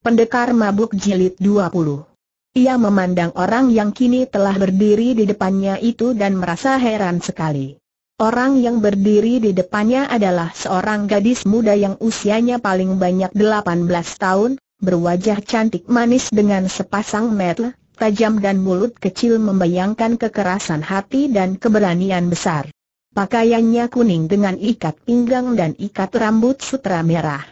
Pendekar Mabuk Jilid 20 Ia memandang orang yang kini telah berdiri di depannya itu dan merasa heran sekali. Orang yang berdiri di depannya adalah seorang gadis muda yang usianya paling banyak 18 tahun, berwajah cantik manis dengan sepasang mata tajam dan mulut kecil membayangkan kekerasan hati dan keberanian besar. Pakaiannya kuning dengan ikat pinggang dan ikat rambut sutra merah.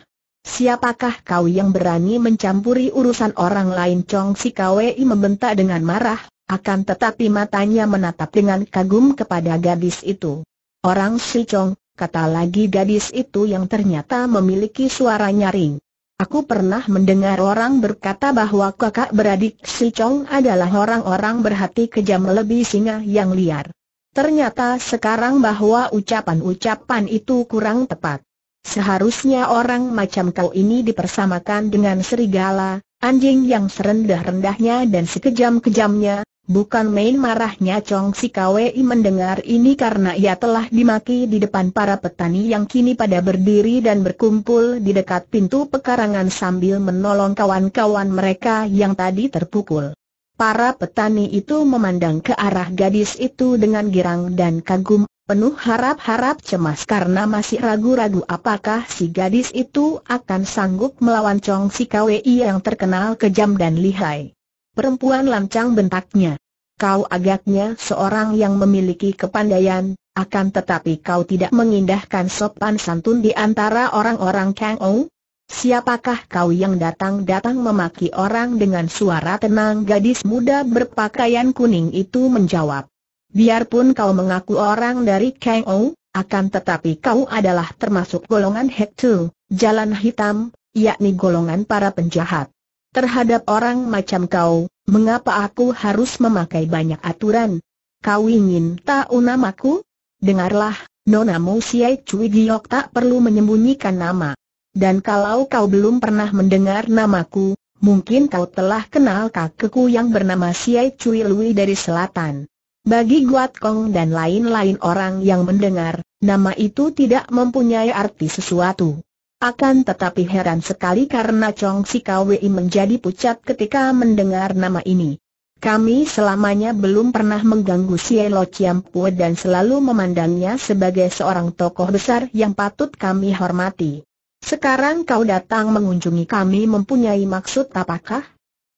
Siapakah kau yang berani mencampuri urusan orang lain? Chong Si Kwei membentak dengan marah, akan tetapi matanya menatap dengan kagum kepada gadis itu. Orang Si Chong, kata lagi gadis itu yang ternyata memiliki suara nyaring. Aku pernah mendengar orang berkata bahwa kakak beradik Si Chong adalah orang-orang berhati kejam lebih singa yang liar. Ternyata sekarang bahwa ucapan-ucapan itu kurang tepat. Seharusnya orang macam kau ini dipersamakan dengan serigala, anjing yang serendah-rendahnya dan sekejam-kejamnya, bukan main marahnya Chong Si Kwei mendengar ini karena ia telah dimaki di depan para petani yang kini pada berdiri dan berkumpul di dekat pintu pekarangan sambil menolong kawan-kawan mereka yang tadi terpukul. Para petani itu memandang ke arah gadis itu dengan girang dan kagum, penuh harap-harap cemas karena masih ragu-ragu apakah si gadis itu akan sanggup melawan Chong Si Kwei yang terkenal kejam dan lihai. Perempuan lancang bentaknya. Kau agaknya seorang yang memiliki kepandaian, akan tetapi kau tidak mengindahkan sopan santun di antara orang-orang Kang Ong? Siapakah kau yang datang-datang memaki orang dengan suara tenang gadis muda berpakaian kuning itu menjawab. Biarpun kau mengaku orang dari Kang Ou, akan tetapi kau adalah termasuk golongan Hektu, jalan hitam, yakni golongan para penjahat. Terhadap orang macam kau, mengapa aku harus memakai banyak aturan? Kau ingin tahu namaku? Dengarlah, Nona Mo Siai Cui Giok tak perlu menyembunyikan nama. Dan kalau kau belum pernah mendengar namaku, mungkin kau telah kenal kakekku yang bernama Siai Cui Lui dari selatan. Bagi Guat Kong dan lain-lain orang yang mendengar, nama itu tidak mempunyai arti sesuatu. Akan tetapi heran sekali karena Chong Si Kwei menjadi pucat ketika mendengar nama ini. Kami selamanya belum pernah mengganggu Sielo Chiampue dan selalu memandangnya sebagai seorang tokoh besar yang patut kami hormati. Sekarang kau datang mengunjungi kami mempunyai maksud apakah?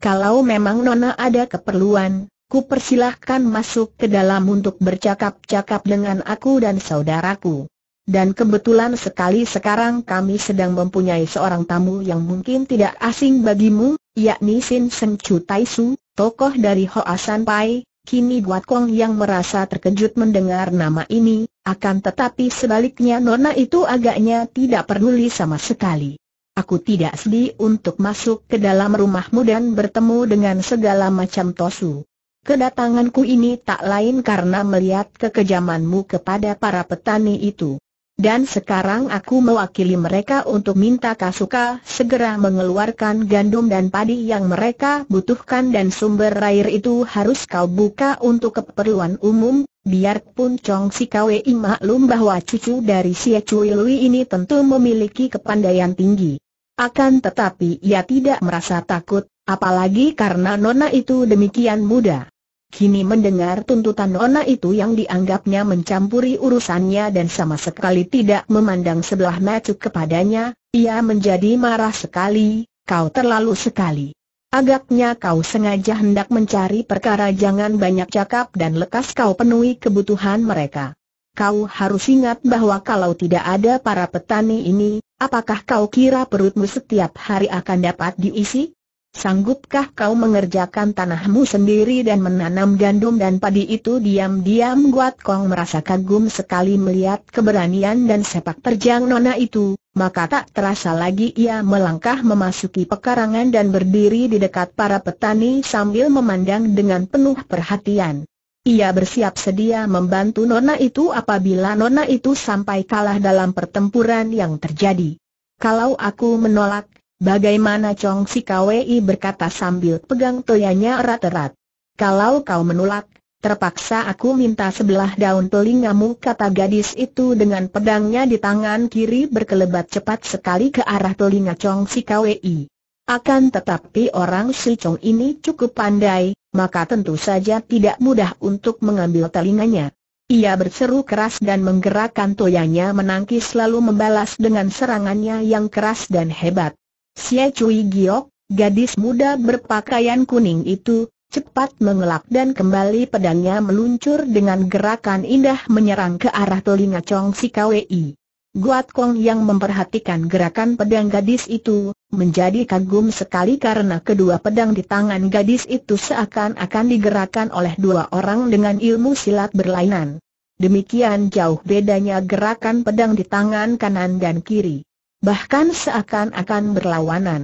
Kalau memang Nona ada keperluan, Ku persilahkan masuk ke dalam untuk bercakap-cakap dengan aku dan saudaraku. Dan kebetulan sekali sekarang kami sedang mempunyai seorang tamu yang mungkin tidak asing bagimu, yakni Sin Seng Chu Tai Su, tokoh dari Hoa San Pai, Kini Guat Kong yang merasa terkejut mendengar nama ini, akan tetapi sebaliknya Nona itu agaknya tidak peduli sama sekali. Aku tidak sedih untuk masuk ke dalam rumahmu dan bertemu dengan segala macam tosu. Kedatanganku ini tak lain karena melihat kekejamanmu kepada para petani itu. Dan sekarang aku mewakili mereka untuk minta Kasuka segera mengeluarkan gandum dan padi yang mereka butuhkan dan sumber air itu harus kau buka untuk keperluan umum, biarpun Chong Si Kwei maklum bahwa cucu dari Xie Chui Lui ini tentu memiliki kepandaian tinggi. Akan tetapi ia tidak merasa takut, Apalagi karena Nona itu demikian muda. Kini mendengar tuntutan Nona itu yang dianggapnya mencampuri urusannya dan sama sekali tidak memandang sebelah mata kepadanya, ia menjadi marah sekali, kau terlalu sekali. Agaknya kau sengaja hendak mencari perkara jangan banyak cakap dan lekas kau penuhi kebutuhan mereka. Kau harus ingat bahwa kalau tidak ada para petani ini, apakah kau kira perutmu setiap hari akan dapat diisi? Sanggupkah kau mengerjakan tanahmu sendiri dan menanam gandum dan padi itu diam-diam Guat Kong merasa kagum sekali melihat keberanian dan sepak terjang nona itu, maka tak terasa lagi ia melangkah memasuki pekarangan dan berdiri di dekat para petani sambil memandang dengan penuh perhatian. Ia bersiap sedia membantu nona itu apabila nona itu sampai kalah dalam pertempuran yang terjadi. Kalau aku menolak, Bagaimana Chong Si Kwei berkata sambil pegang toyanya erat-erat. Kalau kau menolak, terpaksa aku minta sebelah daun telingamu kata gadis itu dengan pedangnya di tangan kiri berkelebat cepat sekali ke arah telinga Chong Si Kwei. Akan tetapi orang si Chong ini cukup pandai, maka tentu saja tidak mudah untuk mengambil telinganya. Ia berseru keras dan menggerakkan toyanya menangkis lalu membalas dengan serangannya yang keras dan hebat. Xie Cui Giok, gadis muda berpakaian kuning itu, cepat mengelak dan kembali pedangnya meluncur dengan gerakan indah menyerang ke arah telinga Chong Si Kwei. Guat Kong yang memperhatikan gerakan pedang gadis itu, menjadi kagum sekali karena kedua pedang di tangan gadis itu seakan-akan digerakkan oleh dua orang dengan ilmu silat berlainan. Demikian jauh bedanya gerakan pedang di tangan kanan dan kiri bahkan seakan-akan berlawanan.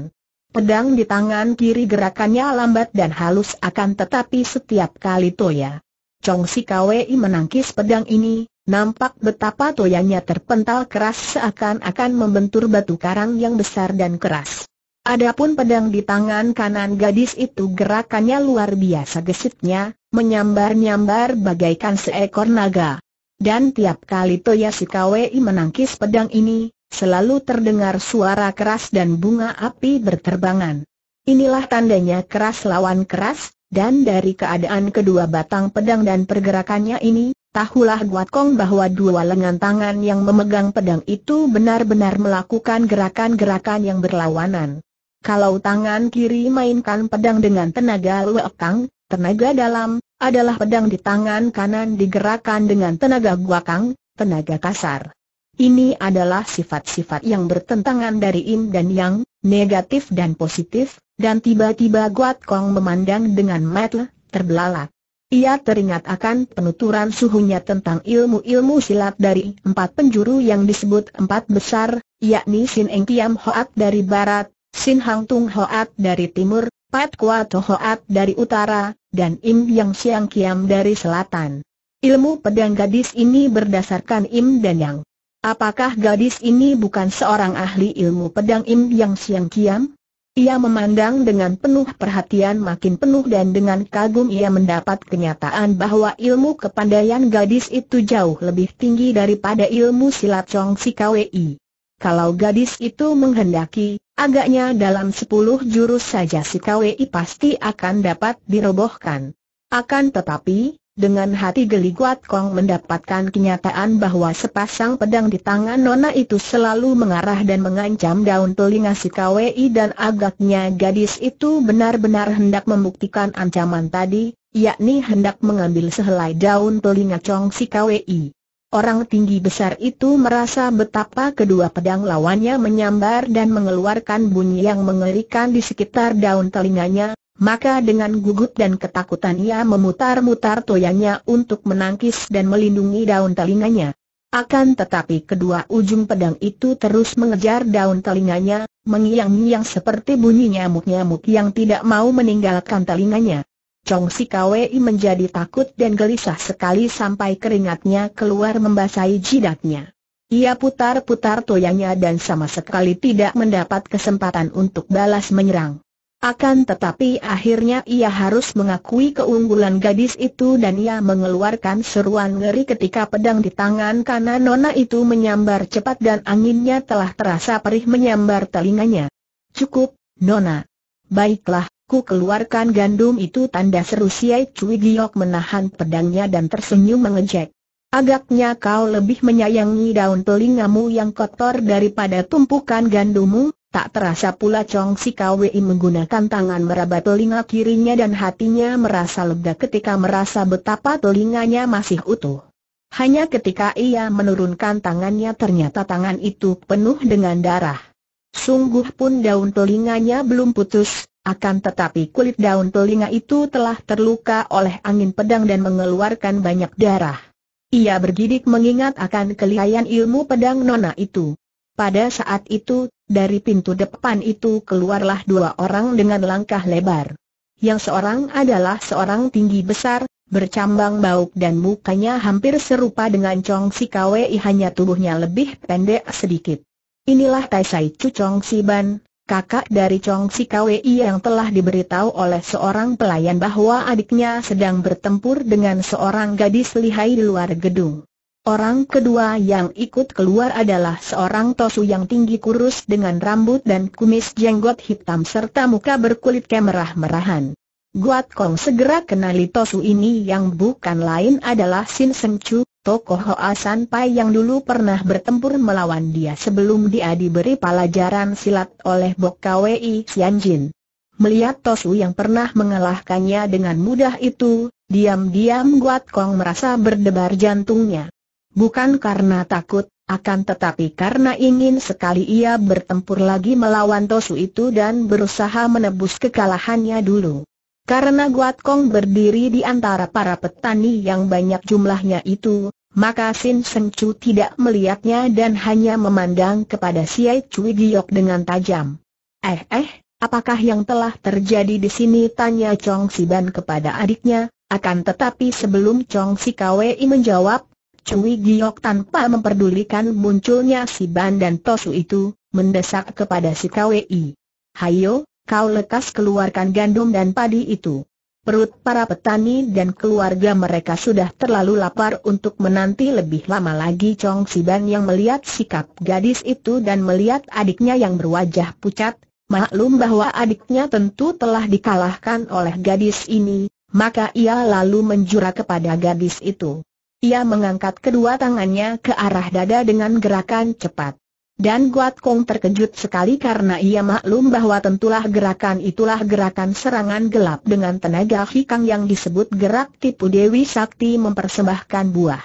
Pedang di tangan kiri gerakannya lambat dan halus akan tetapi setiap kali Toya. Chong Si Kwei menangkis pedang ini, nampak betapa toyanya terpental keras seakan-akan membentur batu karang yang besar dan keras. Adapun pedang di tangan kanan gadis itu gerakannya luar biasa gesitnya, menyambar-nyambar bagaikan seekor naga. Dan tiap kali Toya Si Kwei menangkis pedang ini, selalu terdengar suara keras dan bunga api berterbangan. Inilah tandanya keras lawan keras, dan dari keadaan kedua batang pedang dan pergerakannya ini, tahulah Guat Kong bahwa dua lengan tangan yang memegang pedang itu benar-benar melakukan gerakan-gerakan yang berlawanan. Kalau tangan kiri mainkan pedang dengan tenaga lekang, tenaga dalam, adalah pedang di tangan kanan digerakkan dengan tenaga guakang, tenaga kasar. Ini adalah sifat-sifat yang bertentangan dari Yin dan Yang, negatif dan positif, dan tiba-tiba Guat Kong memandang dengan mata terbelalak. Ia teringat akan penuturan suhunya tentang ilmu-ilmu silat dari empat penjuru yang disebut empat besar, yakni Sin Eng Kiam Hoat dari barat, Sin Hang Tung Hoat dari timur, Pat Kua To Hoat dari utara, dan Im Yang Siang Kiam dari selatan. Ilmu pedang gadis ini berdasarkan Im dan Yang. Apakah gadis ini bukan seorang ahli ilmu pedang Im Yang Siang Kiam? Ia memandang dengan penuh perhatian makin penuh dan dengan kagum ia mendapat kenyataan bahwa ilmu kepandaian gadis itu jauh lebih tinggi daripada ilmu silat Chong Si KWI. Kalau gadis itu menghendaki, agaknya dalam sepuluh jurus saja si KWI pasti akan dapat dirobohkan. Akan tetapi, dengan hati geli Guat Kong mendapatkan kenyataan bahwa sepasang pedang di tangan Nona itu selalu mengarah dan mengancam daun telinga si KWI dan agaknya gadis itu benar-benar hendak membuktikan ancaman tadi, yakni hendak mengambil sehelai daun telinga Chong si KWI. Orang tinggi besar itu merasa betapa kedua pedang lawannya menyambar dan mengeluarkan bunyi yang mengerikan di sekitar daun telinganya, maka dengan gugut dan ketakutan ia memutar-mutar toyanya untuk menangkis dan melindungi daun telinganya. Akan tetapi kedua ujung pedang itu terus mengejar daun telinganya, mengiang-ngiang seperti bunyi nyamuk-nyamuk yang tidak mau meninggalkan telinganya. Chong Si Kwei menjadi takut dan gelisah sekali sampai keringatnya keluar membasahi jidatnya. Ia putar-putar toyanya dan sama sekali tidak mendapat kesempatan untuk balas menyerang. Akan tetapi akhirnya ia harus mengakui keunggulan gadis itu dan ia mengeluarkan seruan ngeri ketika pedang di tangan kanan Nona itu menyambar cepat dan anginnya telah terasa perih menyambar telinganya. Cukup, Nona. Baiklah, ku keluarkan gandum itu tanda seru Siai Cui Giok menahan pedangnya dan tersenyum mengejek. Agaknya kau lebih menyayangi daun telingamu yang kotor daripada tumpukan gandummu? Tak terasa pula Chong Si Kwei menggunakan tangan meraba telinga kirinya dan hatinya merasa lega ketika merasa betapa telinganya masih utuh. Hanya ketika ia menurunkan tangannya ternyata tangan itu penuh dengan darah. Sungguh pun daun telinganya belum putus, akan tetapi kulit daun telinga itu telah terluka oleh angin pedang dan mengeluarkan banyak darah. Ia bergidik mengingat akan kelihayan ilmu pedang nona itu. Pada saat itu dari pintu depan itu keluarlah dua orang dengan langkah lebar. Yang seorang adalah seorang tinggi besar, bercambang bauk dan mukanya hampir serupa dengan Chong Si Kwei hanya tubuhnya lebih pendek sedikit. Inilah Tai Sai Chu Chong Si Ban, kakak dari Chong Si Kwei yang telah diberitahu oleh seorang pelayan bahwa adiknya sedang bertempur dengan seorang gadis lihai di luar gedung. Orang kedua yang ikut keluar adalah seorang tosu yang tinggi kurus dengan rambut dan kumis jenggot hitam serta muka berkulit kemerah-merahan. Guat Kong segera kenali tosu ini yang bukan lain adalah Sin Seng Chu, tokoh Hoa San Pai yang dulu pernah bertempur melawan dia sebelum dia diberi pelajaran silat oleh Bok Kwei Jin. Melihat tosu yang pernah mengalahkannya dengan mudah itu, diam-diam Guat Kong merasa berdebar jantungnya. Bukan karena takut, akan tetapi karena ingin sekali ia bertempur lagi melawan Tosu itu dan berusaha menebus kekalahannya dulu. Karena Guat Kong berdiri di antara para petani yang banyak jumlahnya itu, maka Sin Seng Chu tidak melihatnya dan hanya memandang kepada Siai Cui Giok dengan tajam. Eh eh, apakah yang telah terjadi di sini tanya Chong Siban kepada adiknya, akan tetapi sebelum Chong Si Kwei menjawab, Cui Giok tanpa memperdulikan munculnya si Ban dan Tosu itu, mendesak kepada si KWI. Hayo, kau lekas keluarkan gandum dan padi itu. Perut para petani dan keluarga mereka sudah terlalu lapar untuk menanti lebih lama lagi Chong Siban yang melihat sikap gadis itu dan melihat adiknya yang berwajah pucat, maklum bahwa adiknya tentu telah dikalahkan oleh gadis ini, maka ia lalu menjura kepada gadis itu. Ia mengangkat kedua tangannya ke arah dada dengan gerakan cepat. Dan Guat Kong terkejut sekali karena ia maklum bahwa tentulah gerakan itulah gerakan serangan gelap dengan tenaga hikang yang disebut gerak tipu Dewi Sakti mempersembahkan buah.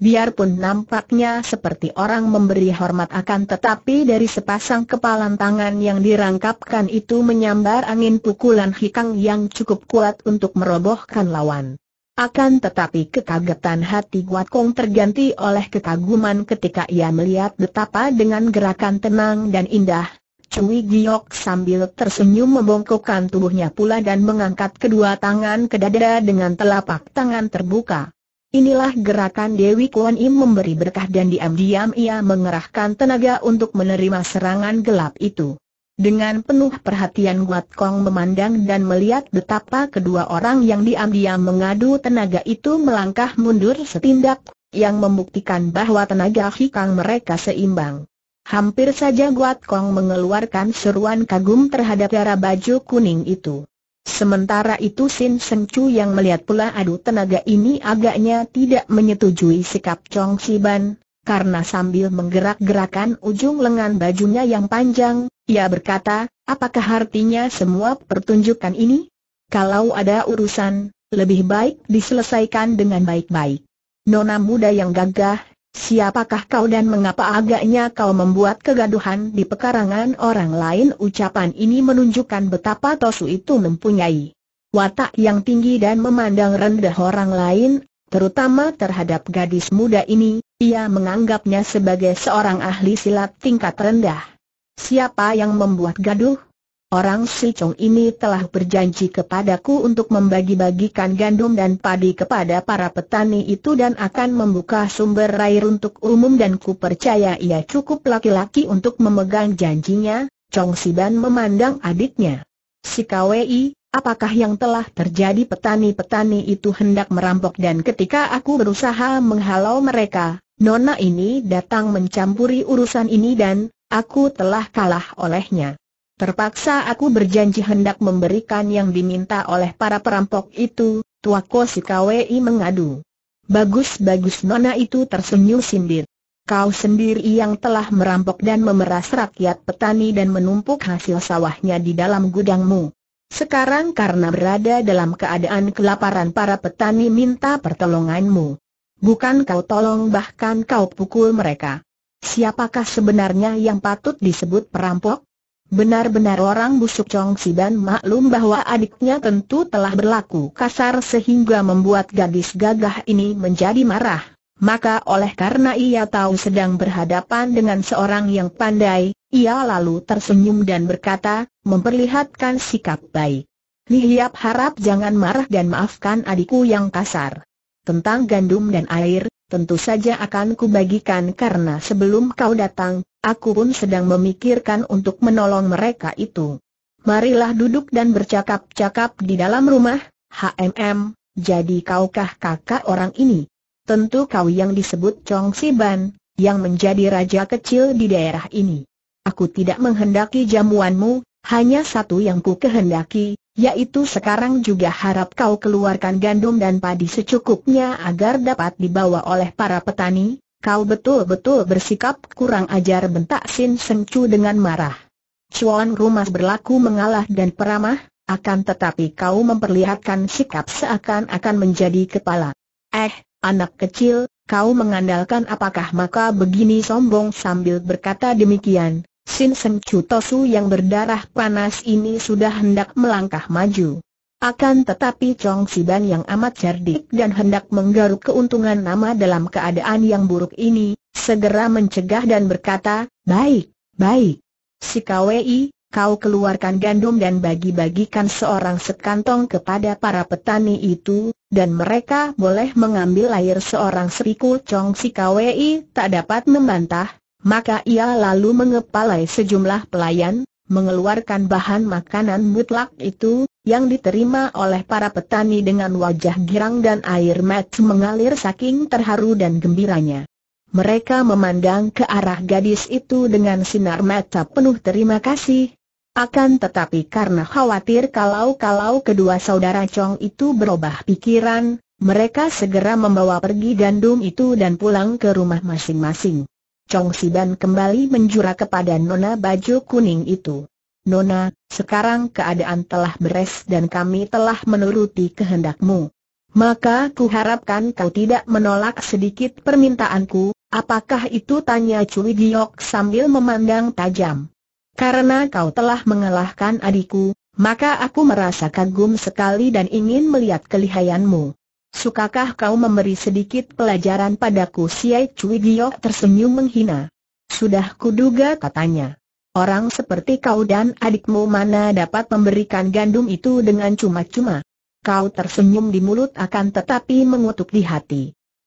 Biarpun nampaknya seperti orang memberi hormat akan tetapi dari sepasang kepalan tangan yang dirangkapkan itu menyambar angin pukulan hikang yang cukup kuat untuk merobohkan lawan. Akan tetapi kekagetan hati Guat Kong terganti oleh kekaguman ketika ia melihat betapa dengan gerakan tenang dan indah, Cui Giok sambil tersenyum membongkokkan tubuhnya pula dan mengangkat kedua tangan ke dada dengan telapak tangan terbuka. Inilah gerakan Dewi Kuan Im memberi berkah dan diam-diam ia mengerahkan tenaga untuk menerima serangan gelap itu. Dengan penuh perhatian Guat Kong memandang dan melihat betapa kedua orang yang diam-diam mengadu tenaga itu melangkah mundur setindak, yang membuktikan bahwa tenaga hikang mereka seimbang. Hampir saja Guat Kong mengeluarkan seruan kagum terhadap darah baju kuning itu. Sementara itu Sin Seng Chu yang melihat pula adu tenaga ini agaknya tidak menyetujui sikap Chong Si Ban karena sambil menggerak-gerakan ujung lengan bajunya yang panjang, ia berkata, apakah artinya semua pertunjukan ini? Kalau ada urusan, lebih baik diselesaikan dengan baik-baik. Nona muda yang gagah, siapakah kau dan mengapa agaknya kau membuat kegaduhan di pekarangan orang lain? Ucapan ini menunjukkan betapa Tosu itu mempunyai watak yang tinggi dan memandang rendah orang lain, terutama terhadap gadis muda ini, ia menganggapnya sebagai seorang ahli silat tingkat rendah. Siapa yang membuat gaduh? Orang Chong ini telah berjanji kepadaku untuk membagi-bagikan gandum dan padi kepada para petani itu dan akan membuka sumber air untuk umum dan ku percaya ia cukup laki-laki untuk memegang janjinya, Chong Siban memandang adiknya. Si Kwei, apakah yang telah terjadi petani-petani itu hendak merampok dan ketika aku berusaha menghalau mereka, Nona ini datang mencampuri urusan ini dan, aku telah kalah olehnya. Terpaksa aku berjanji hendak memberikan yang diminta oleh para perampok itu, Tuako si KWI mengadu. Bagus-bagus Nona itu tersenyum sindir. Kau sendiri yang telah merampok dan memeras rakyat petani dan menumpuk hasil sawahnya di dalam gudangmu. Sekarang karena berada dalam keadaan kelaparan para petani minta pertolonganmu. Bukan kau tolong bahkan kau pukul mereka. Siapakah sebenarnya yang patut disebut perampok? Benar-benar orang busuk Chong Siban maklum bahwa adiknya tentu telah berlaku kasar sehingga membuat gadis gagah ini menjadi marah. Maka oleh karena ia tahu sedang berhadapan dengan seorang yang pandai, ia lalu tersenyum dan berkata, memperlihatkan sikap baik. Lihiap harap jangan marah dan maafkan adikku yang kasar tentang gandum dan air, tentu saja akan kubagikan karena sebelum kau datang, aku pun sedang memikirkan untuk menolong mereka itu. Marilah duduk dan bercakap-cakap di dalam rumah, HMM, jadi kaukah kakak orang ini? Tentu kau yang disebut Chong Siban, yang menjadi raja kecil di daerah ini. Aku tidak menghendaki jamuanmu, hanya satu yang ku kehendaki, yaitu sekarang juga harap kau keluarkan gandum dan padi secukupnya agar dapat dibawa oleh para petani, kau betul-betul bersikap kurang ajar bentak Sin Seng dengan marah. Cuan rumah berlaku mengalah dan peramah, akan tetapi kau memperlihatkan sikap seakan-akan menjadi kepala. Eh, anak kecil, kau mengandalkan apakah maka begini sombong sambil berkata demikian, Sin Seng Chu yang berdarah panas ini sudah hendak melangkah maju. Akan tetapi Chong Siban yang amat cerdik dan hendak menggaruk keuntungan nama dalam keadaan yang buruk ini, segera mencegah dan berkata, Baik, baik. Si KWI, kau keluarkan gandum dan bagi-bagikan seorang sekantong kepada para petani itu, dan mereka boleh mengambil air seorang sepikul Chong Si KWI tak dapat membantah, maka ia lalu mengepalai sejumlah pelayan, mengeluarkan bahan makanan mutlak itu, yang diterima oleh para petani dengan wajah girang dan air mata mengalir saking terharu dan gembiranya. Mereka memandang ke arah gadis itu dengan sinar mata penuh terima kasih. Akan tetapi karena khawatir kalau-kalau kedua saudara Chong itu berubah pikiran, mereka segera membawa pergi gandum itu dan pulang ke rumah masing-masing. Chong Siban kembali menjura kepada Nona baju kuning itu. Nona, sekarang keadaan telah beres dan kami telah menuruti kehendakmu. Maka kuharapkan kau tidak menolak sedikit permintaanku, apakah itu tanya Cui Giok sambil memandang tajam. Karena kau telah mengalahkan adikku, maka aku merasa kagum sekali dan ingin melihat kelihayanmu. Sukakah kau memberi sedikit pelajaran padaku Siai Cui Giok tersenyum menghina. Sudah kuduga katanya. Orang seperti kau dan adikmu mana dapat memberikan gandum itu dengan cuma-cuma. Kau tersenyum di mulut akan tetapi mengutuk di hati.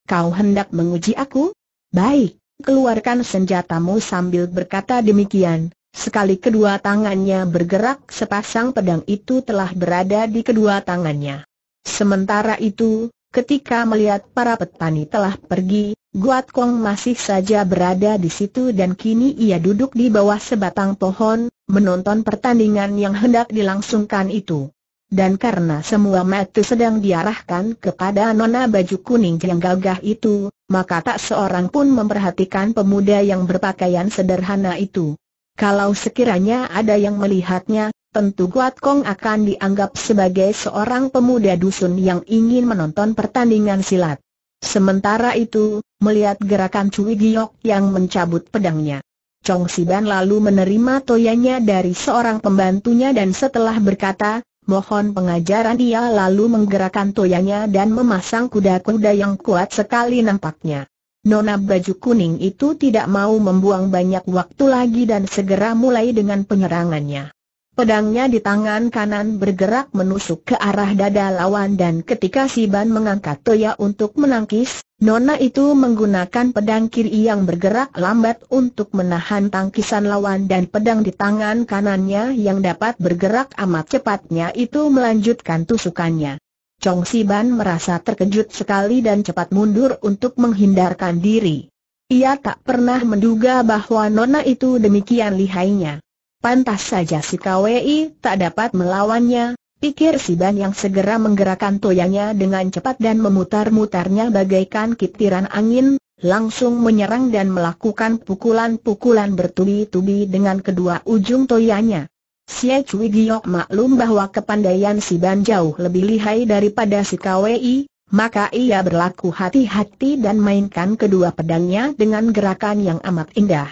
Kau hendak menguji aku? Baik, keluarkan senjatamu sambil berkata demikian. Sekali kedua tangannya bergerak sepasang pedang itu telah berada di kedua tangannya. Sementara itu, Ketika melihat para petani telah pergi, Guat Kong masih saja berada di situ dan kini ia duduk di bawah sebatang pohon, menonton pertandingan yang hendak dilangsungkan itu. Dan karena semua mata sedang diarahkan kepada nona baju kuning yang gagah itu, maka tak seorang pun memperhatikan pemuda yang berpakaian sederhana itu. Kalau sekiranya ada yang melihatnya, tentu Guat Kong akan dianggap sebagai seorang pemuda dusun yang ingin menonton pertandingan silat. Sementara itu, melihat gerakan Cui Giok yang mencabut pedangnya. Chong Siban lalu menerima toyanya dari seorang pembantunya dan setelah berkata, mohon pengajaran dia lalu menggerakkan toyanya dan memasang kuda-kuda yang kuat sekali nampaknya. Nona baju kuning itu tidak mau membuang banyak waktu lagi dan segera mulai dengan penyerangannya. Pedangnya di tangan kanan bergerak menusuk ke arah dada lawan dan ketika Siban mengangkat Toya untuk menangkis, Nona itu menggunakan pedang kiri yang bergerak lambat untuk menahan tangkisan lawan dan pedang di tangan kanannya yang dapat bergerak amat cepatnya itu melanjutkan tusukannya. Chong Siban merasa terkejut sekali dan cepat mundur untuk menghindarkan diri. Ia tak pernah menduga bahwa Nona itu demikian lihainya. Pantas saja si KWI tak dapat melawannya, pikir si Ban yang segera menggerakkan toyanya dengan cepat dan memutar-mutarnya bagaikan kitiran angin, langsung menyerang dan melakukan pukulan-pukulan bertubi-tubi dengan kedua ujung toyanya. Si Cui Giok maklum bahwa kepandaian si Ban jauh lebih lihai daripada si KWI, maka ia berlaku hati-hati dan mainkan kedua pedangnya dengan gerakan yang amat indah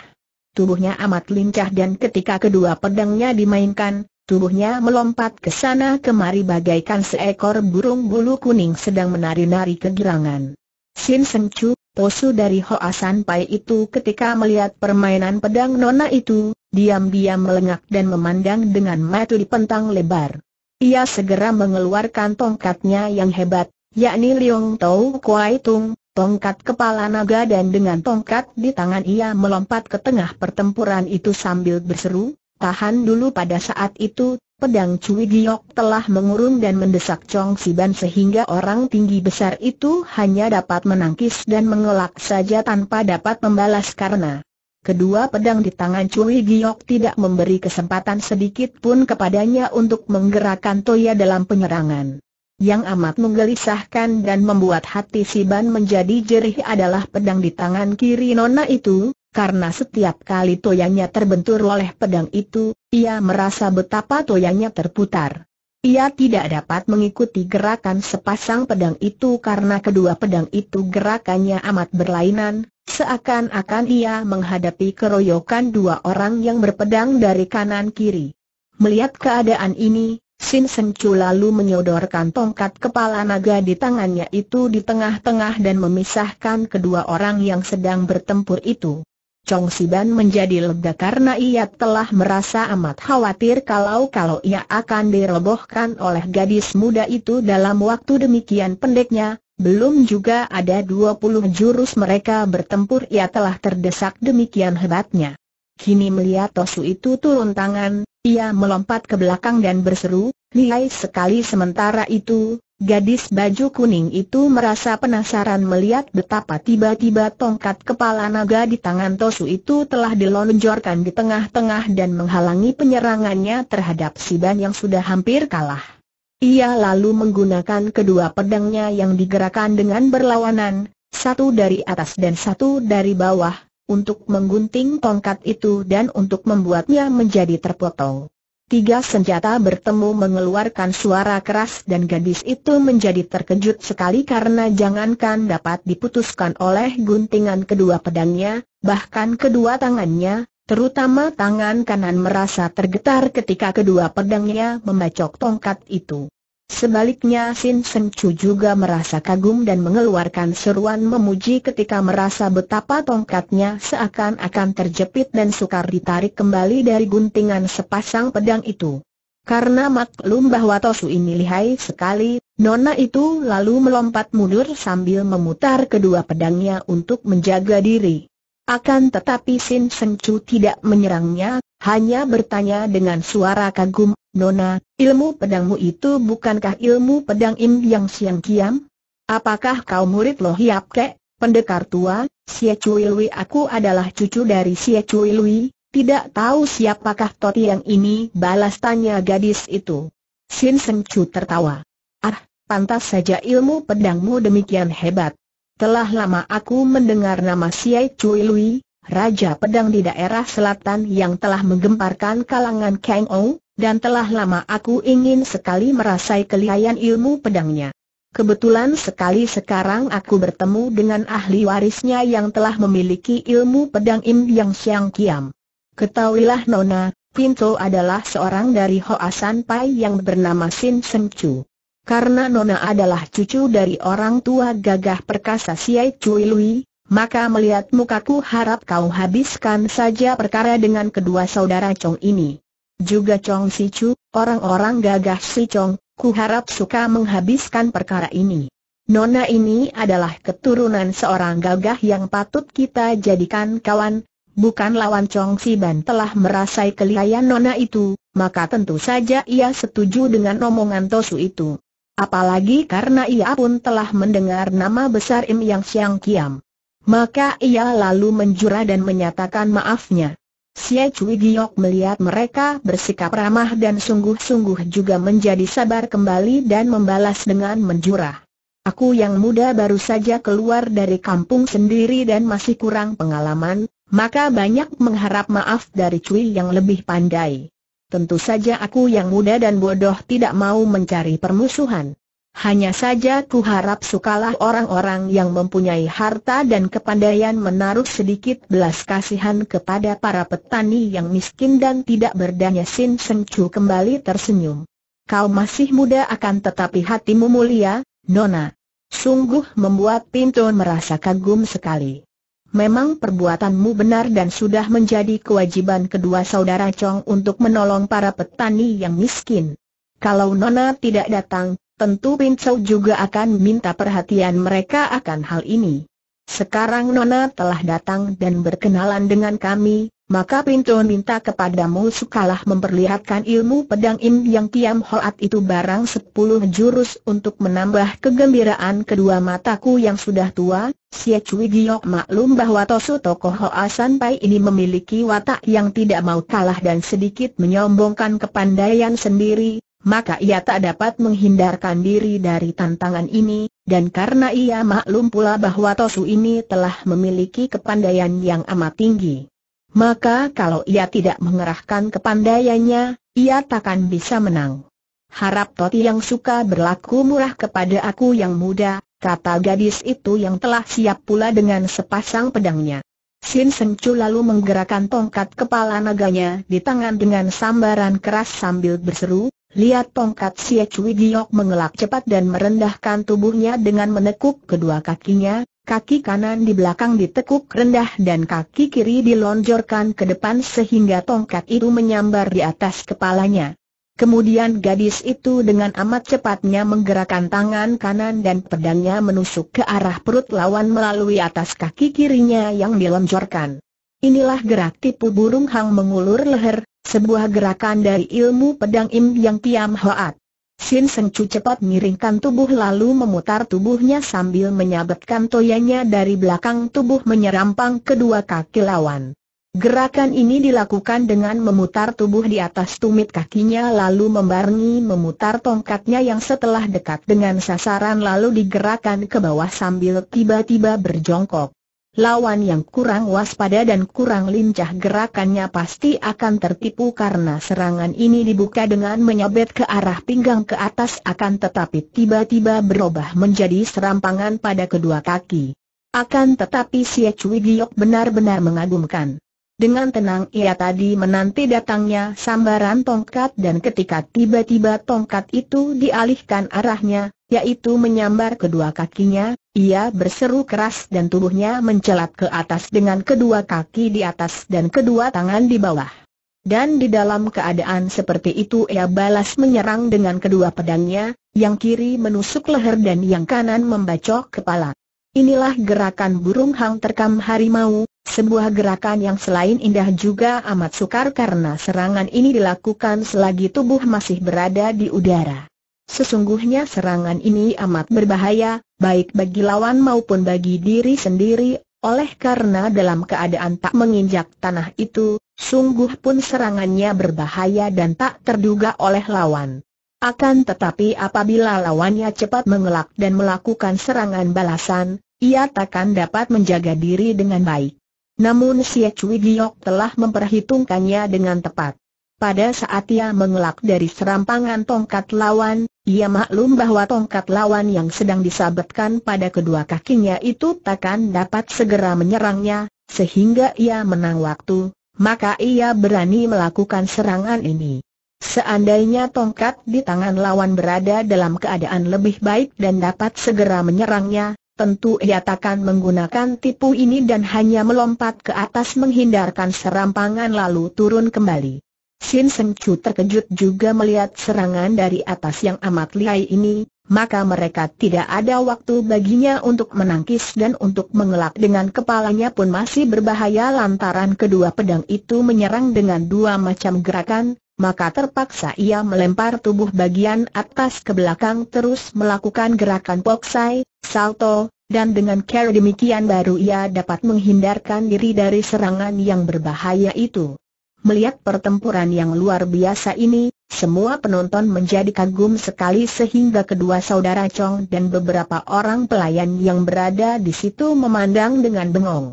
tubuhnya amat lincah dan ketika kedua pedangnya dimainkan, tubuhnya melompat ke sana kemari bagaikan seekor burung bulu kuning sedang menari-nari kegirangan. Sin Seng Chu, posu dari Hoa San Pai itu ketika melihat permainan pedang nona itu, diam-diam melengak dan memandang dengan mata pentang lebar. Ia segera mengeluarkan tongkatnya yang hebat, yakni Liong Tau Kuai Tung, tongkat kepala naga dan dengan tongkat di tangan ia melompat ke tengah pertempuran itu sambil berseru, tahan dulu pada saat itu, pedang Cui Giok telah mengurung dan mendesak Chong Siban sehingga orang tinggi besar itu hanya dapat menangkis dan mengelak saja tanpa dapat membalas karena Kedua pedang di tangan Cui Giok tidak memberi kesempatan sedikit pun kepadanya untuk menggerakkan Toya dalam penyerangan. Yang amat menggelisahkan dan membuat hati Siban menjadi jerih adalah pedang di tangan kiri Nona itu, karena setiap kali toyanya terbentur oleh pedang itu, ia merasa betapa toyanya terputar. Ia tidak dapat mengikuti gerakan sepasang pedang itu karena kedua pedang itu gerakannya amat berlainan, seakan-akan ia menghadapi keroyokan dua orang yang berpedang dari kanan kiri. Melihat keadaan ini, Sin Seng Chu lalu menyodorkan tongkat kepala naga di tangannya itu di tengah-tengah dan memisahkan kedua orang yang sedang bertempur itu. Chong Siban menjadi lega karena ia telah merasa amat khawatir kalau-kalau ia akan dirobohkan oleh gadis muda itu dalam waktu demikian pendeknya, belum juga ada 20 jurus mereka bertempur ia telah terdesak demikian hebatnya. Kini melihat Tosu itu turun tangan, ia melompat ke belakang dan berseru, lihai sekali sementara itu, gadis baju kuning itu merasa penasaran melihat betapa tiba-tiba tongkat kepala naga di tangan Tosu itu telah dilonjorkan di tengah-tengah dan menghalangi penyerangannya terhadap Siban yang sudah hampir kalah. Ia lalu menggunakan kedua pedangnya yang digerakkan dengan berlawanan, satu dari atas dan satu dari bawah, untuk menggunting tongkat itu dan untuk membuatnya menjadi terpotong. Tiga senjata bertemu mengeluarkan suara keras dan gadis itu menjadi terkejut sekali karena jangankan dapat diputuskan oleh guntingan kedua pedangnya, bahkan kedua tangannya, terutama tangan kanan merasa tergetar ketika kedua pedangnya membacok tongkat itu. Sebaliknya Sin Seng Chu juga merasa kagum dan mengeluarkan seruan memuji ketika merasa betapa tongkatnya seakan-akan terjepit dan sukar ditarik kembali dari guntingan sepasang pedang itu. Karena maklum bahwa Tosu ini lihai sekali, Nona itu lalu melompat mundur sambil memutar kedua pedangnya untuk menjaga diri. Akan tetapi Sin Seng Chu tidak menyerangnya, hanya bertanya dengan suara kagum, Nona, ilmu pedangmu itu bukankah ilmu pedang Im Yang Siang Kiam? Apakah kau murid Loh Hiap Kek, pendekar tua, Sia Cui Lui aku adalah cucu dari Sia Cui Lui, tidak tahu siapakah Toti yang ini balas tanya gadis itu. Sin Seng Chu tertawa. Ah, pantas saja ilmu pedangmu demikian hebat. Telah lama aku mendengar nama Sia Cui Lui, Raja Pedang di daerah selatan yang telah menggemparkan kalangan Kang Ong, dan telah lama aku ingin sekali merasai kelihayan ilmu pedangnya. Kebetulan sekali sekarang aku bertemu dengan ahli warisnya yang telah memiliki ilmu pedang Im Yang siang Kiam. Ketahuilah Nona, Pinto adalah seorang dari Hoa San Pai yang bernama Sin semcu. Karena Nona adalah cucu dari orang tua gagah perkasa Siai Cui Lui, maka melihat mukaku harap kau habiskan saja perkara dengan kedua saudara Chong ini. Juga Chong Si Chu, orang-orang gagah Si Chong, ku harap suka menghabiskan perkara ini. Nona ini adalah keturunan seorang gagah yang patut kita jadikan kawan, bukan lawan Chong Si Ban telah merasai kelihayan Nona itu, maka tentu saja ia setuju dengan omongan Tosu itu. Apalagi karena ia pun telah mendengar nama besar Im Yang Siang Kiam. Maka ia lalu menjura dan menyatakan maafnya. Xie Cui Giok melihat mereka bersikap ramah dan sungguh-sungguh juga menjadi sabar kembali dan membalas dengan menjurah. Aku yang muda baru saja keluar dari kampung sendiri dan masih kurang pengalaman, maka banyak mengharap maaf dari Cui yang lebih pandai. Tentu saja aku yang muda dan bodoh tidak mau mencari permusuhan. Hanya saja ku harap sukalah orang-orang yang mempunyai harta dan kepandaian menaruh sedikit belas kasihan kepada para petani yang miskin dan tidak berdaya Sin Seng Chu kembali tersenyum. Kau masih muda akan tetapi hatimu mulia, Nona. Sungguh membuat Pintu merasa kagum sekali. Memang perbuatanmu benar dan sudah menjadi kewajiban kedua saudara Chong untuk menolong para petani yang miskin. Kalau Nona tidak datang, tentu Pincau juga akan minta perhatian mereka akan hal ini. Sekarang Nona telah datang dan berkenalan dengan kami, maka Chow minta kepadamu sukalah memperlihatkan ilmu pedang Im yang Kiam Hoat itu barang sepuluh jurus untuk menambah kegembiraan kedua mataku yang sudah tua. Sia Cui Giok maklum bahwa Tosu tokoh Hoa Pai ini memiliki watak yang tidak mau kalah dan sedikit menyombongkan kepandaian sendiri, maka ia tak dapat menghindarkan diri dari tantangan ini, dan karena ia maklum pula bahwa Tosu ini telah memiliki kepandaian yang amat tinggi. Maka kalau ia tidak mengerahkan kepandaiannya, ia takkan bisa menang. Harap Toti yang suka berlaku murah kepada aku yang muda, kata gadis itu yang telah siap pula dengan sepasang pedangnya. Sin Sencu lalu menggerakkan tongkat kepala naganya di tangan dengan sambaran keras sambil berseru, Lihat tongkat Sia Cui Giok mengelak cepat dan merendahkan tubuhnya dengan menekuk kedua kakinya, kaki kanan di belakang ditekuk rendah dan kaki kiri dilonjorkan ke depan sehingga tongkat itu menyambar di atas kepalanya. Kemudian gadis itu dengan amat cepatnya menggerakkan tangan kanan dan pedangnya menusuk ke arah perut lawan melalui atas kaki kirinya yang dilonjorkan. Inilah gerak tipu burung hang mengulur leher, sebuah gerakan dari ilmu pedang Im Yang Tiam Hoat. Sin Seng Chu cepat miringkan tubuh lalu memutar tubuhnya sambil menyabetkan toyanya dari belakang tubuh menyerampang kedua kaki lawan. Gerakan ini dilakukan dengan memutar tubuh di atas tumit kakinya lalu membarengi memutar tongkatnya yang setelah dekat dengan sasaran lalu digerakkan ke bawah sambil tiba-tiba berjongkok lawan yang kurang waspada dan kurang lincah gerakannya pasti akan tertipu karena serangan ini dibuka dengan menyabet ke arah pinggang ke atas akan tetapi tiba-tiba berubah menjadi serampangan pada kedua kaki. Akan tetapi si Cui Giok benar-benar mengagumkan. Dengan tenang ia tadi menanti datangnya sambaran tongkat dan ketika tiba-tiba tongkat itu dialihkan arahnya, yaitu menyambar kedua kakinya, ia berseru keras dan tubuhnya mencelat ke atas dengan kedua kaki di atas dan kedua tangan di bawah. Dan di dalam keadaan seperti itu ia balas menyerang dengan kedua pedangnya, yang kiri menusuk leher dan yang kanan membacok kepala. Inilah gerakan burung hang terkam harimau, sebuah gerakan yang selain indah juga amat sukar karena serangan ini dilakukan selagi tubuh masih berada di udara. Sesungguhnya serangan ini amat berbahaya, baik bagi lawan maupun bagi diri sendiri, oleh karena dalam keadaan tak menginjak tanah itu, sungguh pun serangannya berbahaya dan tak terduga oleh lawan. Akan tetapi apabila lawannya cepat mengelak dan melakukan serangan balasan, ia takkan dapat menjaga diri dengan baik. Namun Xie Cui Giok telah memperhitungkannya dengan tepat. Pada saat ia mengelak dari serampangan tongkat lawan, ia maklum bahwa tongkat lawan yang sedang disabetkan pada kedua kakinya itu takkan dapat segera menyerangnya, sehingga ia menang waktu, maka ia berani melakukan serangan ini. Seandainya tongkat di tangan lawan berada dalam keadaan lebih baik dan dapat segera menyerangnya, tentu ia takkan menggunakan tipu ini dan hanya melompat ke atas menghindarkan serampangan lalu turun kembali. Sin Seng Chu terkejut juga melihat serangan dari atas yang amat lihai ini, maka mereka tidak ada waktu baginya untuk menangkis dan untuk mengelak dengan kepalanya pun masih berbahaya lantaran kedua pedang itu menyerang dengan dua macam gerakan, maka terpaksa ia melempar tubuh bagian atas ke belakang terus melakukan gerakan poksai, salto, dan dengan cara demikian baru ia dapat menghindarkan diri dari serangan yang berbahaya itu. Melihat pertempuran yang luar biasa ini, semua penonton menjadi kagum sekali sehingga kedua saudara Chong dan beberapa orang pelayan yang berada di situ memandang dengan bengong.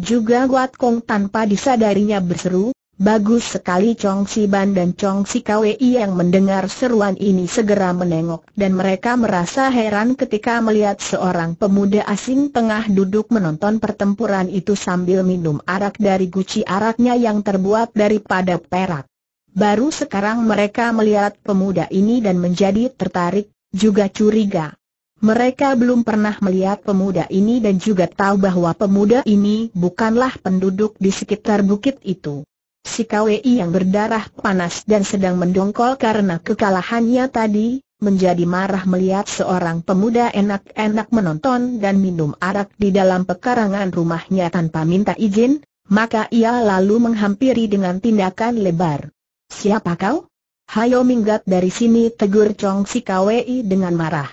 Juga Guat Kong tanpa disadarinya berseru, Bagus sekali Chong Si Ban dan Chong Si Kwei yang mendengar seruan ini segera menengok dan mereka merasa heran ketika melihat seorang pemuda asing tengah duduk menonton pertempuran itu sambil minum arak dari guci araknya yang terbuat daripada perak. Baru sekarang mereka melihat pemuda ini dan menjadi tertarik, juga curiga. Mereka belum pernah melihat pemuda ini dan juga tahu bahwa pemuda ini bukanlah penduduk di sekitar bukit itu. Si Kwei yang berdarah panas dan sedang mendongkol karena kekalahannya tadi, menjadi marah melihat seorang pemuda enak-enak menonton dan minum arak di dalam pekarangan rumahnya tanpa minta izin, maka ia lalu menghampiri dengan tindakan lebar. Siapa kau? Hayo minggat dari sini tegur Chong si Kwei dengan marah.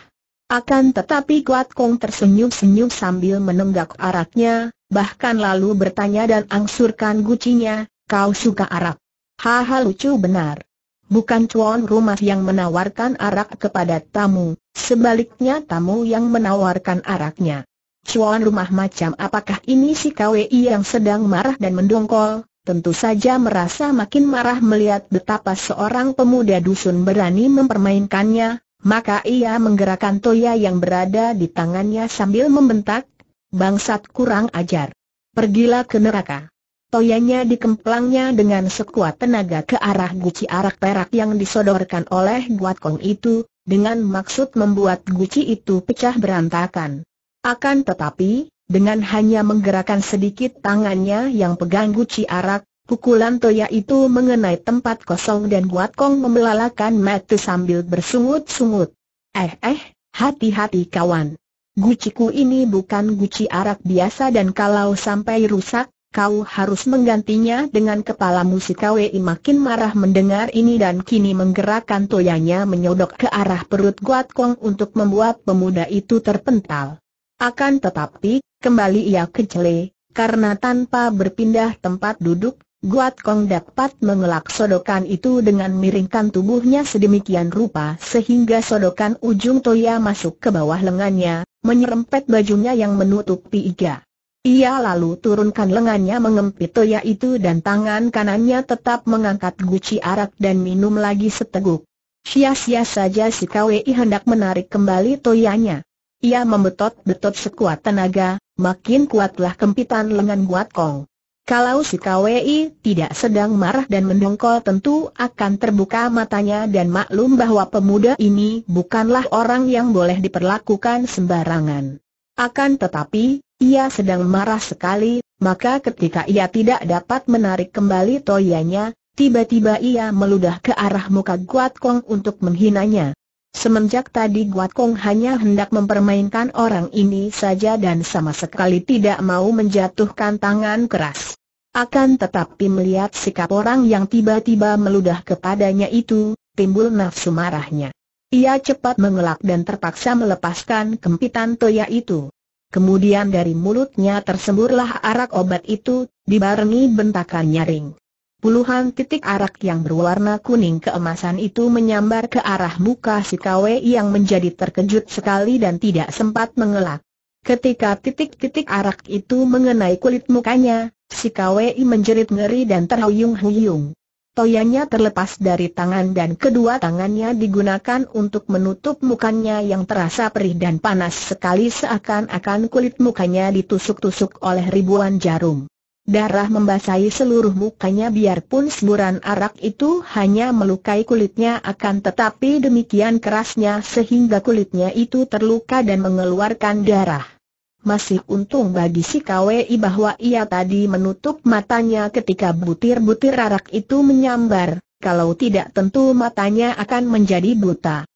Akan tetapi Kuat Kong tersenyum-senyum sambil menenggak araknya, bahkan lalu bertanya dan angsurkan gucinya, kau suka arak. Haha lucu benar. Bukan cuan rumah yang menawarkan arak kepada tamu, sebaliknya tamu yang menawarkan araknya. Cuan rumah macam apakah ini si KWI yang sedang marah dan mendongkol? Tentu saja merasa makin marah melihat betapa seorang pemuda dusun berani mempermainkannya, maka ia menggerakkan toya yang berada di tangannya sambil membentak, bangsat kurang ajar. Pergilah ke neraka. Toyanya dikemplangnya dengan sekuat tenaga ke arah guci arak perak yang disodorkan oleh Guat Kong itu, dengan maksud membuat guci itu pecah berantakan. Akan tetapi, dengan hanya menggerakkan sedikit tangannya yang pegang guci arak, pukulan Toya itu mengenai tempat kosong dan Guat Kong membelalakan mata sambil bersungut-sungut. Eh eh, hati-hati kawan. Guciku ini bukan guci arak biasa dan kalau sampai rusak, kau harus menggantinya dengan kepalamu si KWI makin marah mendengar ini dan kini menggerakkan toyanya menyodok ke arah perut Guat Kong untuk membuat pemuda itu terpental. Akan tetapi, kembali ia kecele, karena tanpa berpindah tempat duduk, Guat Kong dapat mengelak sodokan itu dengan miringkan tubuhnya sedemikian rupa sehingga sodokan ujung toya masuk ke bawah lengannya, menyerempet bajunya yang menutupi iga. Ia lalu turunkan lengannya mengempit toya itu dan tangan kanannya tetap mengangkat guci arak dan minum lagi seteguk. Sia-sia saja si KWI hendak menarik kembali toyanya. Ia membetot-betot sekuat tenaga, makin kuatlah kempitan lengan buat kong. Kalau si KWI tidak sedang marah dan mendongkol tentu akan terbuka matanya dan maklum bahwa pemuda ini bukanlah orang yang boleh diperlakukan sembarangan. Akan tetapi, ia sedang marah sekali, maka ketika ia tidak dapat menarik kembali toyanya, tiba-tiba ia meludah ke arah muka Guat Kong untuk menghinanya. Semenjak tadi Guat Kong hanya hendak mempermainkan orang ini saja dan sama sekali tidak mau menjatuhkan tangan keras. Akan tetapi melihat sikap orang yang tiba-tiba meludah kepadanya itu, timbul nafsu marahnya. Ia cepat mengelak dan terpaksa melepaskan kempitan toya itu. Kemudian dari mulutnya tersemburlah arak obat itu, dibarengi bentakan nyaring. Puluhan titik arak yang berwarna kuning keemasan itu menyambar ke arah muka si Kawe yang menjadi terkejut sekali dan tidak sempat mengelak. Ketika titik-titik arak itu mengenai kulit mukanya, si Kawe menjerit ngeri dan terhuyung-huyung toyanya terlepas dari tangan dan kedua tangannya digunakan untuk menutup mukanya yang terasa perih dan panas sekali seakan-akan kulit mukanya ditusuk-tusuk oleh ribuan jarum. Darah membasahi seluruh mukanya biarpun semburan arak itu hanya melukai kulitnya akan tetapi demikian kerasnya sehingga kulitnya itu terluka dan mengeluarkan darah. Masih untung bagi si KWI bahwa ia tadi menutup matanya ketika butir-butir arak itu menyambar, kalau tidak tentu matanya akan menjadi buta.